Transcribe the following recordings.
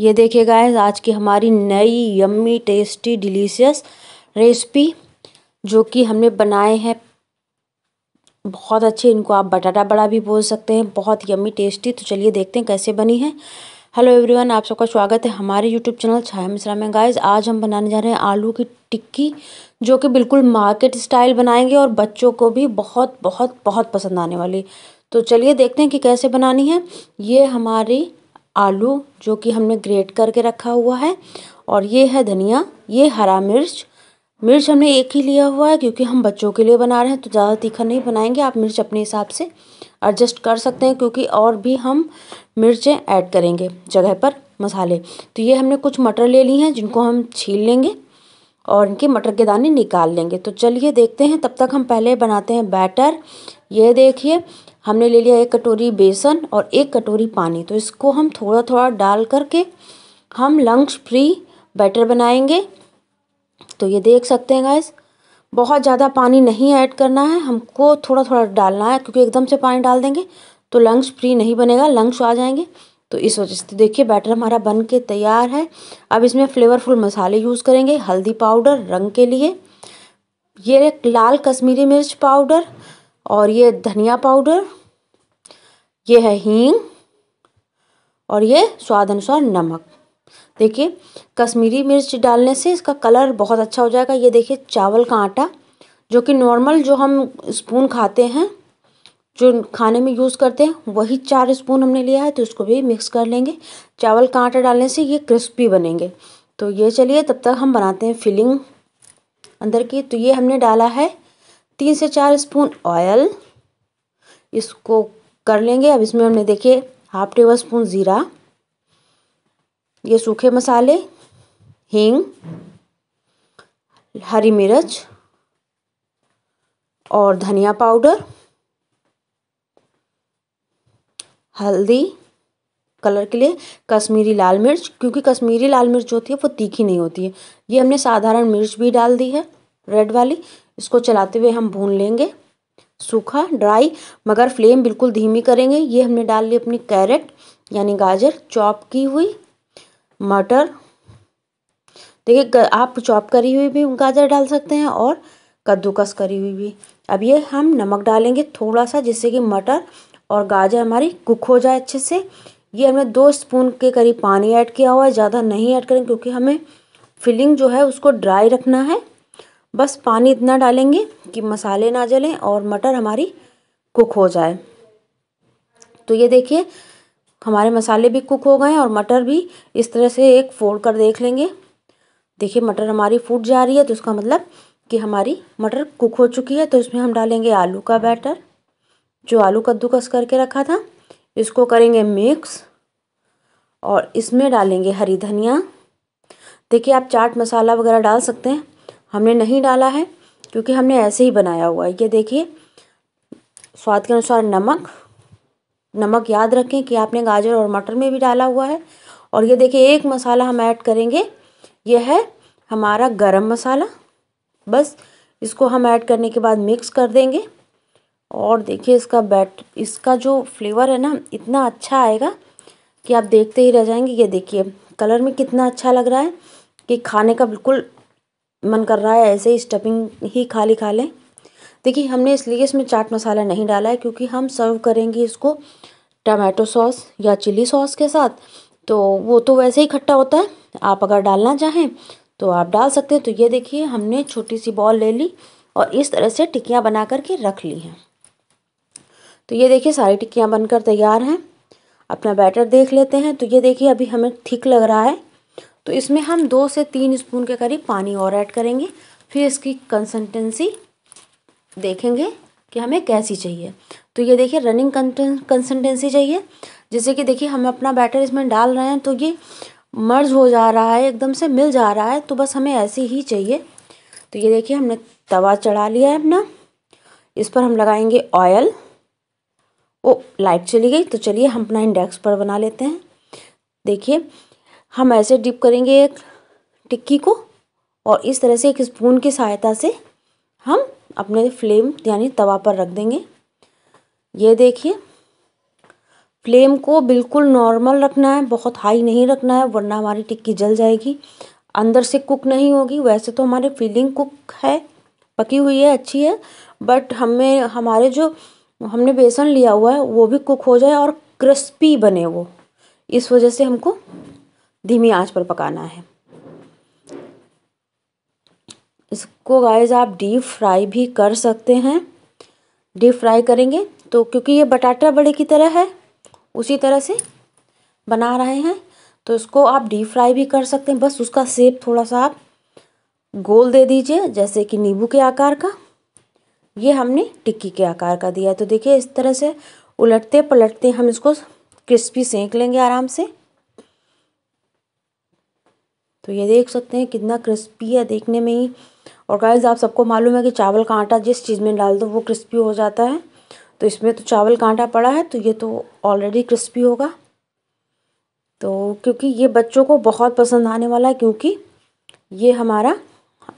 ये देखिए गाइस आज की हमारी नई यम्मी टेस्टी डिलीशियस रेसिपी जो कि हमने बनाए हैं बहुत अच्छे इनको आप बटाटा बड़ा भी बोल सकते हैं बहुत यम्मी टेस्टी तो चलिए देखते हैं कैसे बनी है हेलो एवरीवन आप सबका स्वागत है हमारे यूट्यूब चैनल छाया मिश्रा में गाइस आज हम बनाने जा रहे हैं आलू की टिक्की जो कि बिल्कुल मार्केट स्टाइल बनाएंगे और बच्चों को भी बहुत बहुत बहुत पसंद आने वाली तो चलिए देखते हैं कि कैसे बनानी है ये हमारी आलू जो कि हमने ग्रेट करके रखा हुआ है और ये है धनिया ये हरा मिर्च मिर्च हमने एक ही लिया हुआ है क्योंकि हम बच्चों के लिए बना रहे हैं तो ज़्यादा तीखा नहीं बनाएंगे आप मिर्च अपने हिसाब से एडजस्ट कर सकते हैं क्योंकि और भी हम मिर्चें ऐड करेंगे जगह पर मसाले तो ये हमने कुछ मटर ले ली हैं जिनको हम छील लेंगे और इनके मटर के दाने निकाल लेंगे तो चलिए देखते हैं तब तक हम पहले बनाते हैं बैटर ये देखिए हमने ले लिया एक कटोरी बेसन और एक कटोरी पानी तो इसको हम थोड़ा थोड़ा डाल करके हम लंग्स फ्री बैटर बनाएंगे तो ये देख सकते हैं गैस बहुत ज़्यादा पानी नहीं ऐड करना है हमको थोड़ा थोड़ा डालना है क्योंकि एकदम से पानी डाल देंगे तो लंग्स फ्री नहीं बनेगा लंग्स आ जाएंगे तो इस वजह से देखिए बैटर हमारा बन के तैयार है अब इसमें फ्लेवरफुल मसाले यूज़ करेंगे हल्दी पाउडर रंग के लिए ये लाल कश्मीरी मिर्च पाउडर और ये धनिया पाउडर ये है हींग और ये स्वाद अनुसार नमक देखिए कश्मीरी मिर्च डालने से इसका कलर बहुत अच्छा हो जाएगा ये देखिए चावल का आटा जो कि नॉर्मल जो हम स्पून खाते हैं जो खाने में यूज़ करते हैं वही चार स्पून हमने लिया है तो इसको भी मिक्स कर लेंगे चावल का आटा डालने से ये क्रिस्पी बनेंगे तो ये चलिए तब तक हम बनाते हैं फिलिंग अंदर की तो ये हमने डाला है तीन से चार स्पून ऑयल इसको कर लेंगे अब इसमें हमने देखिए हाफ टेबल स्पून ज़ीरा ये सूखे मसाले हींग हरी मिर्च और धनिया पाउडर हल्दी कलर के लिए कश्मीरी लाल मिर्च क्योंकि कश्मीरी लाल मिर्च होती है वो तीखी नहीं होती है ये हमने साधारण मिर्च भी डाल दी है रेड वाली इसको चलाते हुए हम भून लेंगे सूखा ड्राई मगर फ्लेम बिल्कुल धीमी करेंगे ये हमने डाल ली अपनी कैरेट यानी गाजर चॉप की हुई मटर देखिए आप चॉप करी हुई भी गाजर डाल सकते हैं और कद्दूकस करी हुई भी अब ये हम नमक डालेंगे थोड़ा सा जिससे कि मटर और गाजर हमारी कुक हो जाए अच्छे से ये हमने दो स्पून के करीब पानी ऐड किया हुआ है ज़्यादा नहीं ऐड करें क्योंकि हमें फिलिंग जो है उसको ड्राई रखना है बस पानी इतना डालेंगे कि मसाले ना जलें और मटर हमारी कुक हो जाए तो ये देखिए हमारे मसाले भी कुक हो गए हैं और मटर भी इस तरह से एक फोड़ कर देख लेंगे देखिए मटर हमारी फूट जा रही है तो उसका मतलब कि हमारी मटर कुक हो चुकी है तो इसमें हम डालेंगे आलू का बैटर जो आलू कद्दूकस करके रखा था इसको करेंगे मिक्स और इसमें डालेंगे हरी धनिया देखिए आप चाट मसाला वगैरह डाल सकते हैं हमने नहीं डाला है क्योंकि हमने ऐसे ही बनाया हुआ है ये देखिए स्वाद के अनुसार नमक नमक याद रखें कि आपने गाजर और मटर में भी डाला हुआ है और ये देखिए एक मसाला हम ऐड करेंगे यह है हमारा गरम मसाला बस इसको हम ऐड करने के बाद मिक्स कर देंगे और देखिए इसका बैट इसका जो फ्लेवर है ना इतना अच्छा आएगा कि आप देखते ही रह जाएंगे ये देखिए कलर में कितना अच्छा लग रहा है कि खाने का बिल्कुल मन कर रहा है ऐसे ही स्टफिंग ही खाली खा लें देखिए हमने इसलिए इसमें चाट मसाला नहीं डाला है क्योंकि हम सर्व करेंगे इसको टमाटो सॉस या चिली सॉस के साथ तो वो तो वैसे ही खट्टा होता है आप अगर डालना चाहें तो आप डाल सकते हैं तो ये देखिए हमने छोटी सी बॉल ले ली और इस तरह से टिक्कियाँ बना करके रख ली हैं तो ये देखिए सारी टिक्कियाँ बनकर तैयार हैं अपना बैटर देख लेते हैं तो ये देखिए अभी हमें ठीक लग रहा है तो इसमें हम दो से तीन स्पून के करीब पानी और ऐड करेंगे फिर इसकी कंसिस्टेंसी देखेंगे कि हमें कैसी चाहिए तो ये देखिए रनिंग कंसिस्टेंसी चाहिए जैसे कि देखिए हम अपना बैटर इसमें डाल रहे हैं तो ये मर्ज हो जा रहा है एकदम से मिल जा रहा है तो बस हमें ऐसी ही चाहिए तो ये देखिए हमने तवा चढ़ा लिया है अपना इस पर हम लगाएंगे ऑयल ओ लाइट चली गई तो चलिए हम अपना इंडेक्स पर बना लेते हैं देखिए हम ऐसे डिप करेंगे एक टिक्की को और इस तरह से एक स्पून की सहायता से हम अपने फ्लेम यानी तवा पर रख देंगे ये देखिए फ्लेम को बिल्कुल नॉर्मल रखना है बहुत हाई नहीं रखना है वरना हमारी टिक्की जल जाएगी अंदर से कुक नहीं होगी वैसे तो हमारे फीलिंग कुक है पकी हुई है अच्छी है बट हमें हमारे जो हमने बेसन लिया हुआ है वो भी कुक हो जाए और क्रिस्पी बने वो इस वजह से हमको धीमी आंच पर पकाना है इसको गाइस आप डीप फ्राई भी कर सकते हैं डीप फ्राई करेंगे तो क्योंकि ये बटाटा बड़े की तरह है उसी तरह से बना रहे हैं तो इसको आप डीप फ्राई भी कर सकते हैं बस उसका सेप थोड़ा सा आप गोल दे दीजिए जैसे कि नींबू के आकार का ये हमने टिक्की के आकार का दिया है तो देखिए इस तरह से उलटते पलटते हम इसको क्रिस्पी सेंक लेंगे आराम से तो ये देख सकते हैं कितना क्रिस्पी है देखने में ही और गाइज आप सबको मालूम है कि चावल का आटा जिस चीज़ में डाल दो वो क्रिस्पी हो जाता है तो इसमें तो चावल का आटा पड़ा है तो ये तो ऑलरेडी क्रिस्पी होगा तो क्योंकि ये बच्चों को बहुत पसंद आने वाला है क्योंकि ये हमारा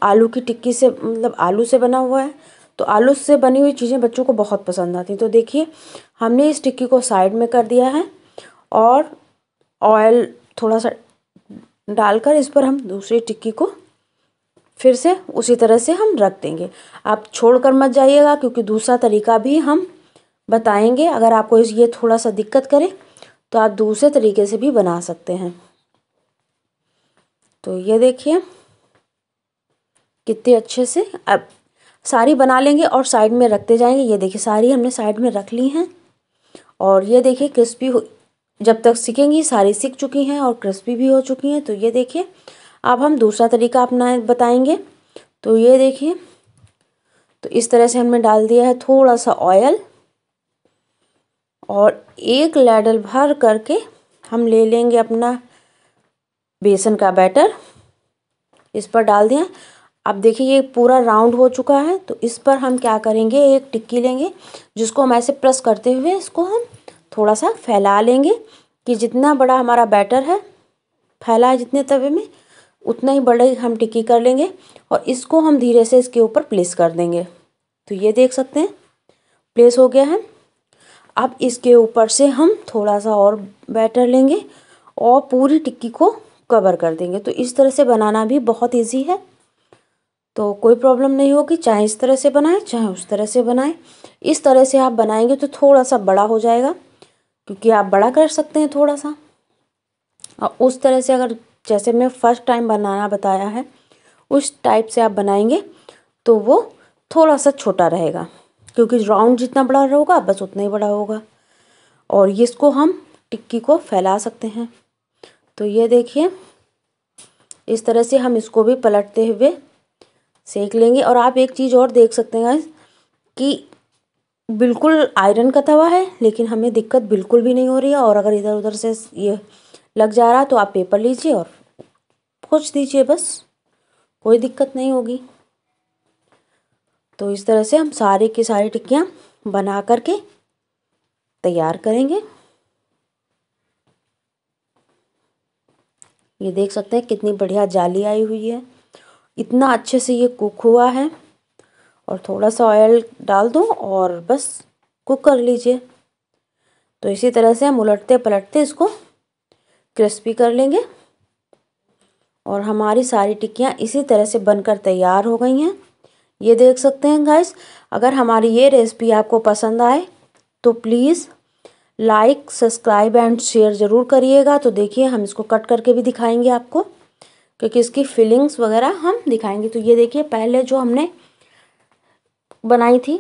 आलू की टिक्की से मतलब आलू से बना हुआ है तो आलू से बनी हुई चीज़ें बच्चों को बहुत पसंद आती हैं तो देखिए हमने इस टिक्की को साइड में कर दिया है और ऑयल थोड़ा सा डालकर इस पर हम दूसरी टिक्की को फिर से उसी तरह से हम रख देंगे आप छोड़ कर मत जाइएगा क्योंकि दूसरा तरीका भी हम बताएंगे अगर आपको इस ये थोड़ा सा दिक्कत करे तो आप दूसरे तरीके से भी बना सकते हैं तो ये देखिए कितने अच्छे से अब सारी बना लेंगे और साइड में रखते जाएंगे ये देखिए सारी हमने साइड में रख ली हैं और ये देखिए क्रिस्पी जब तक सीखेंगी सारी सीख चुकी हैं और क्रिस्पी भी हो चुकी हैं तो ये देखिए अब हम दूसरा तरीका अपना बताएंगे तो ये देखिए तो इस तरह से हमने डाल दिया है थोड़ा सा ऑयल और एक लैडल भर करके हम ले लेंगे अपना बेसन का बैटर इस पर डाल दिया अब देखिए ये पूरा राउंड हो चुका है तो इस पर हम क्या करेंगे एक टिक्की लेंगे जिसको हम ऐसे प्रेस करते हुए इसको हम थोड़ा सा फैला लेंगे कि जितना बड़ा हमारा बैटर है फैला है जितने तवे में उतना ही बड़े हम टिक्की कर लेंगे और इसको हम धीरे से इसके ऊपर प्लेस कर देंगे तो ये देख सकते हैं प्लेस हो गया है अब इसके ऊपर से हम थोड़ा सा और बैटर लेंगे और पूरी टिक्की को कवर कर देंगे तो इस तरह से बनाना भी बहुत इजी है तो कोई प्रॉब्लम नहीं होगी चाहे इस तरह से बनाएं चाहे उस तरह से बनाएं इस तरह से आप बनाएंगे तो थोड़ा सा बड़ा हो जाएगा क्योंकि आप बड़ा कर सकते हैं थोड़ा सा और उस तरह से अगर जैसे मैं फ़र्स्ट टाइम बनाना बताया है उस टाइप से आप बनाएंगे तो वो थोड़ा सा छोटा रहेगा क्योंकि राउंड जितना बड़ा रहेगा बस उतना ही बड़ा होगा और ये इसको हम टिक्की को फैला सकते हैं तो ये देखिए इस तरह से हम इसको भी पलटते हुए सेक लेंगे और आप एक चीज़ और देख सकते हैं कि बिल्कुल आयरन का तवा है लेकिन हमें दिक्कत बिल्कुल भी नहीं हो रही है और अगर इधर उधर से ये लग जा रहा तो आप पेपर लीजिए और पोछ दीजिए बस कोई दिक्कत नहीं होगी तो इस तरह से हम सारे की सारी टिक्कियाँ बना करके तैयार करेंगे ये देख सकते हैं कितनी बढ़िया जाली आई हुई है इतना अच्छे से ये कुक हुआ है और थोड़ा सा ऑयल डाल दो और बस कुक कर लीजिए तो इसी तरह से हम उलटते पलटते इसको क्रिस्पी कर लेंगे और हमारी सारी टिक्कियाँ इसी तरह से बनकर तैयार हो गई हैं ये देख सकते हैं गाइस अगर हमारी ये रेसिपी आपको पसंद आए तो please like subscribe and share ज़रूर करिएगा तो देखिए हम इसको कट करके भी दिखाएंगे आपको क्योंकि इसकी फीलिंग्स वगैरह हम दिखाएंगे तो ये देखिए पहले जो हमने बनाई थी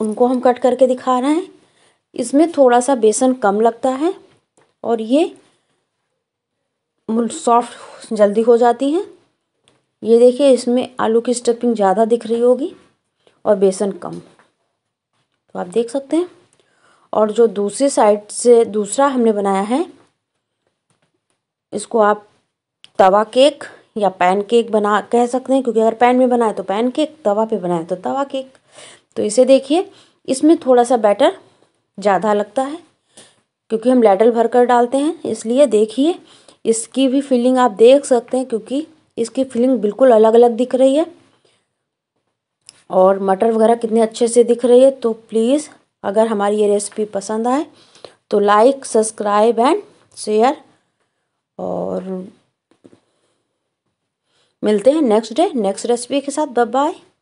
उनको हम कट करके दिखा रहे हैं इसमें थोड़ा सा बेसन कम लगता है और ये सॉफ्ट जल्दी हो जाती है ये देखिए इसमें आलू की स्टफिंग ज़्यादा दिख रही होगी और बेसन कम तो आप देख सकते हैं और जो दूसरी साइड से दूसरा हमने बनाया है इसको आप तवा केक या पैन केक बना कह सकते हैं क्योंकि अगर पैन में बनाए तो पैन केक तवा पे बनाए तो तवा केक तो इसे देखिए इसमें थोड़ा सा बैटर ज़्यादा लगता है क्योंकि हम लैडल भर कर डालते हैं इसलिए देखिए इसकी भी फीलिंग आप देख सकते हैं क्योंकि इसकी फीलिंग बिल्कुल अलग अलग दिख रही है और मटर वगैरह कितने अच्छे से दिख रही है तो प्लीज़ अगर हमारी ये रेसिपी पसंद आए तो लाइक सब्सक्राइब एंड शेयर और मिलते हैं नेक्स्ट डे नेक्स्ट रेसिपी के साथ बाय